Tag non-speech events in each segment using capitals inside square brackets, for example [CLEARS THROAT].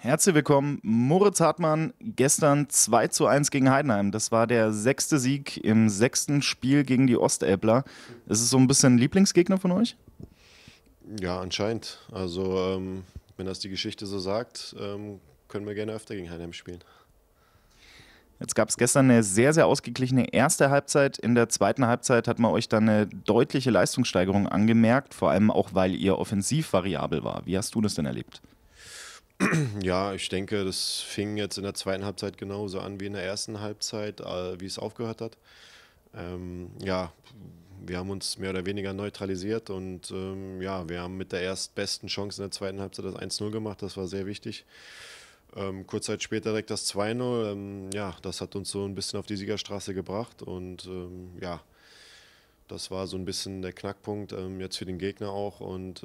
herzlich willkommen. Moritz Hartmann, gestern 2 zu 1 gegen Heidenheim. Das war der sechste Sieg im sechsten Spiel gegen die Ostäbler. Ist es so ein bisschen Lieblingsgegner von euch? Ja, anscheinend. Also, ähm, wenn das die Geschichte so sagt, ähm, können wir gerne öfter gegen Heidenheim spielen. Jetzt gab es gestern eine sehr, sehr ausgeglichene erste Halbzeit. In der zweiten Halbzeit hat man euch dann eine deutliche Leistungssteigerung angemerkt, vor allem auch, weil ihr offensiv variabel war. Wie hast du das denn erlebt? [CLEARS THROAT] Ja, ich denke, das fing jetzt in der zweiten Halbzeit genauso an wie in der ersten Halbzeit, äh, wie es aufgehört hat. Ähm, ja, wir haben uns mehr oder weniger neutralisiert und ähm, ja, wir haben mit der erstbesten Chance in der zweiten Halbzeit das 1-0 gemacht, das war sehr wichtig. Ähm, kurz Zeit später direkt das 2-0, ähm, ja, das hat uns so ein bisschen auf die Siegerstraße gebracht und ähm, ja, das war so ein bisschen der Knackpunkt ähm, jetzt für den Gegner auch und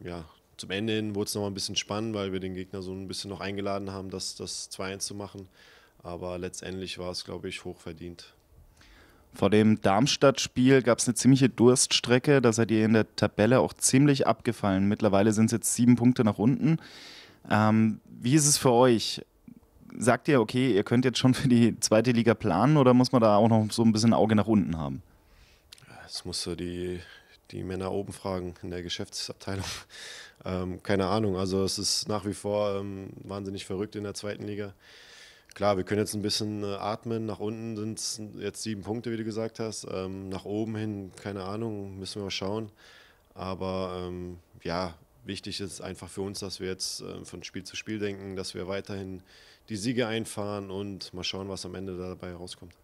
ja, zum Ende hin wurde es nochmal ein bisschen spannend, weil wir den Gegner so ein bisschen noch eingeladen haben, das, das 2-1 zu machen. Aber letztendlich war es, glaube ich, hochverdient. Vor dem Darmstadt-Spiel gab es eine ziemliche Durststrecke. Da seid ihr in der Tabelle auch ziemlich abgefallen. Mittlerweile sind es jetzt sieben Punkte nach unten. Ähm, wie ist es für euch? Sagt ihr, okay, ihr könnt jetzt schon für die zweite Liga planen oder muss man da auch noch so ein bisschen Auge nach unten haben? Es muss so die, die Männer oben fragen in der Geschäftsabteilung. [LAUGHS] Ähm, keine Ahnung, also es ist nach wie vor ähm, wahnsinnig verrückt in der zweiten Liga. Klar, wir können jetzt ein bisschen äh, atmen. Nach unten sind es jetzt sieben Punkte, wie du gesagt hast. Ähm, nach oben hin, keine Ahnung, müssen wir mal schauen. Aber ähm, ja, wichtig ist einfach für uns, dass wir jetzt äh, von Spiel zu Spiel denken, dass wir weiterhin die Siege einfahren und mal schauen, was am Ende dabei rauskommt.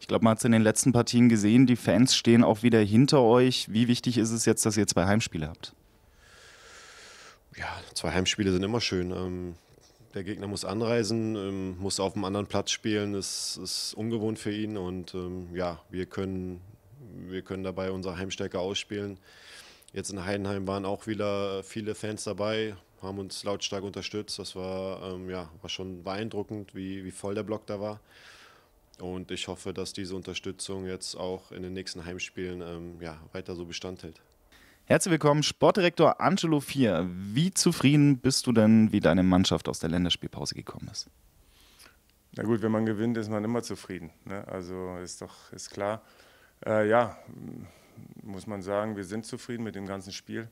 Ich glaube, man hat es in den letzten Partien gesehen, die Fans stehen auch wieder hinter euch. Wie wichtig ist es jetzt, dass ihr zwei Heimspiele habt? Ja, zwei Heimspiele sind immer schön. Ähm, der Gegner muss anreisen, ähm, muss auf einem anderen Platz spielen, das ist ungewohnt für ihn und ähm, ja, wir können, wir können dabei unsere Heimstärke ausspielen. Jetzt in Heidenheim waren auch wieder viele Fans dabei, haben uns lautstark unterstützt. Das war, ähm, ja, war schon beeindruckend, wie, wie voll der Block da war. Und ich hoffe, dass diese Unterstützung jetzt auch in den nächsten Heimspielen ähm, ja, weiter so Bestand hält. Herzlich willkommen, Sportdirektor Angelo Fier. Wie zufrieden bist du denn, wie deine Mannschaft aus der Länderspielpause gekommen ist? Na gut, wenn man gewinnt, ist man immer zufrieden. Ne? Also ist doch ist klar. Äh, ja, muss man sagen, wir sind zufrieden mit dem ganzen Spiel.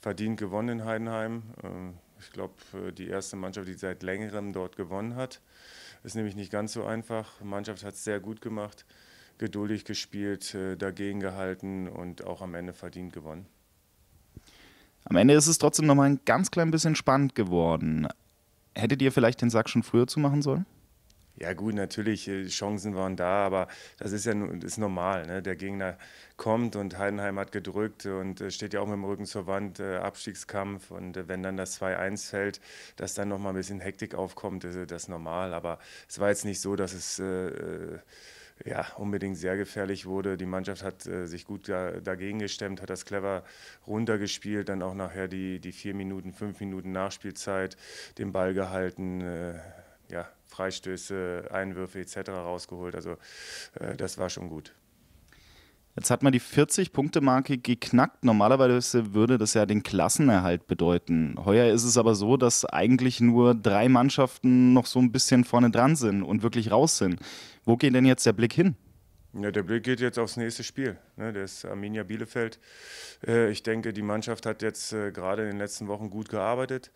Verdient gewonnen in Heidenheim. Ähm, äh, ich glaube, die erste Mannschaft, die seit längerem dort gewonnen hat. Ist nämlich nicht ganz so einfach. Die Mannschaft hat es sehr gut gemacht, geduldig gespielt, äh, dagegen gehalten und auch am Ende verdient gewonnen. Am Ende ist es trotzdem nochmal ein ganz klein bisschen spannend geworden. Hättet ihr vielleicht den Sack schon früher zu machen sollen? Ja gut, natürlich, äh, Chancen waren da, aber das ist ja das ist normal. Ne? Der Gegner kommt und Heidenheim hat gedrückt und äh, steht ja auch mit dem Rücken zur Wand, äh, Abstiegskampf. Und wenn dann das 2-1 fällt, dass dann nochmal ein bisschen Hektik aufkommt, ist das normal. Aber es war jetzt nicht so, dass es... Äh, ja, unbedingt sehr gefährlich wurde. Die Mannschaft hat äh, sich gut da, dagegen gestemmt, hat das clever runtergespielt, dann auch nachher die, die vier Minuten, fünf Minuten Nachspielzeit den Ball gehalten. Äh, ja, Freistöße, Einwürfe etc. rausgeholt. Also äh, das war schon gut. Jetzt hat man die 40-Punkte-Marke geknackt. Normalerweise würde das ja den Klassenerhalt bedeuten. Heuer ist es aber so, dass eigentlich nur drei Mannschaften noch so ein bisschen vorne dran sind und wirklich raus sind. Wo geht denn jetzt der Blick hin? Ja, der Blick geht jetzt aufs nächste Spiel ne, der ist Arminia Bielefeld. Äh, ich denke, die Mannschaft hat jetzt äh, gerade in den letzten Wochen gut gearbeitet,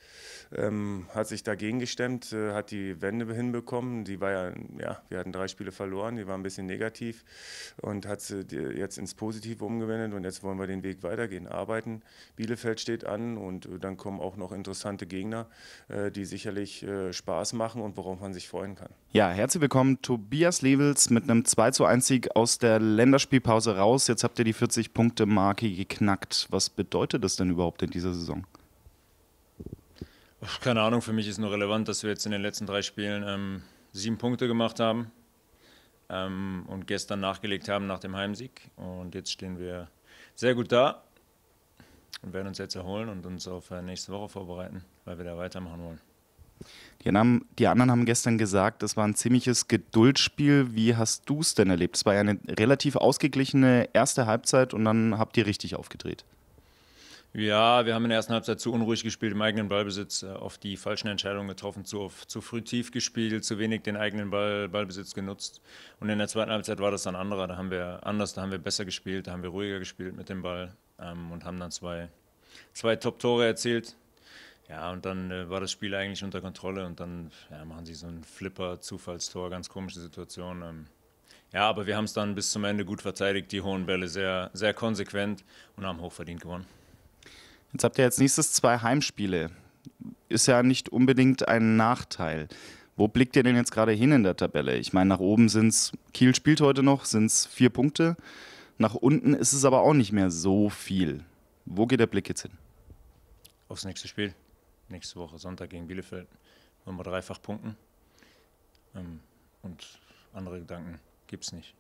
ähm, hat sich dagegen gestemmt, äh, hat die Wende hinbekommen. Die war ja, ja, wir hatten drei Spiele verloren, die war ein bisschen negativ und hat sie jetzt ins Positive umgewendet und jetzt wollen wir den Weg weitergehen, arbeiten. Bielefeld steht an und äh, dann kommen auch noch interessante Gegner, äh, die sicherlich äh, Spaß machen und worauf man sich freuen kann. Ja, herzlich willkommen Tobias Levels mit einem 2 zu 1 Sieg aus der Länderspielpause raus jetzt habt ihr die 40-Punkte-Marke geknackt. Was bedeutet das denn überhaupt in dieser Saison? Keine Ahnung, für mich ist nur relevant, dass wir jetzt in den letzten drei Spielen ähm, sieben Punkte gemacht haben ähm, und gestern nachgelegt haben nach dem Heimsieg. Und jetzt stehen wir sehr gut da und werden uns jetzt erholen und uns auf äh, nächste Woche vorbereiten, weil wir da weitermachen wollen. Die anderen, die anderen haben gestern gesagt, das war ein ziemliches Geduldsspiel. Wie hast du es denn erlebt? Es war ja eine relativ ausgeglichene erste Halbzeit und dann habt ihr richtig aufgedreht. Ja, wir haben in der ersten Halbzeit zu unruhig gespielt, im eigenen Ballbesitz oft äh, die falschen Entscheidungen getroffen, zu, oft, zu früh tief gespielt, zu wenig den eigenen Ball, Ballbesitz genutzt. Und in der zweiten Halbzeit war das dann anderer. Da haben wir anders, da haben wir besser gespielt, da haben wir ruhiger gespielt mit dem Ball ähm, und haben dann zwei, zwei Top-Tore erzielt. Ja, und dann äh, war das Spiel eigentlich unter Kontrolle und dann ja, machen sie so ein Flipper-Zufallstor, ganz komische Situation. Ähm, ja, aber wir haben es dann bis zum Ende gut verteidigt, die hohen Bälle sehr, sehr konsequent und haben hochverdient gewonnen. Jetzt habt ihr jetzt nächstes zwei Heimspiele. Ist ja nicht unbedingt ein Nachteil. Wo blickt ihr denn jetzt gerade hin in der Tabelle? Ich meine, nach oben sind es, Kiel spielt heute noch, sind es vier Punkte. Nach unten ist es aber auch nicht mehr so viel. Wo geht der Blick jetzt hin? Aufs nächste Spiel nächste Woche Sonntag gegen Bielefeld wollen wir dreifach punkten. Ähm, und andere Gedanken gibt es nicht.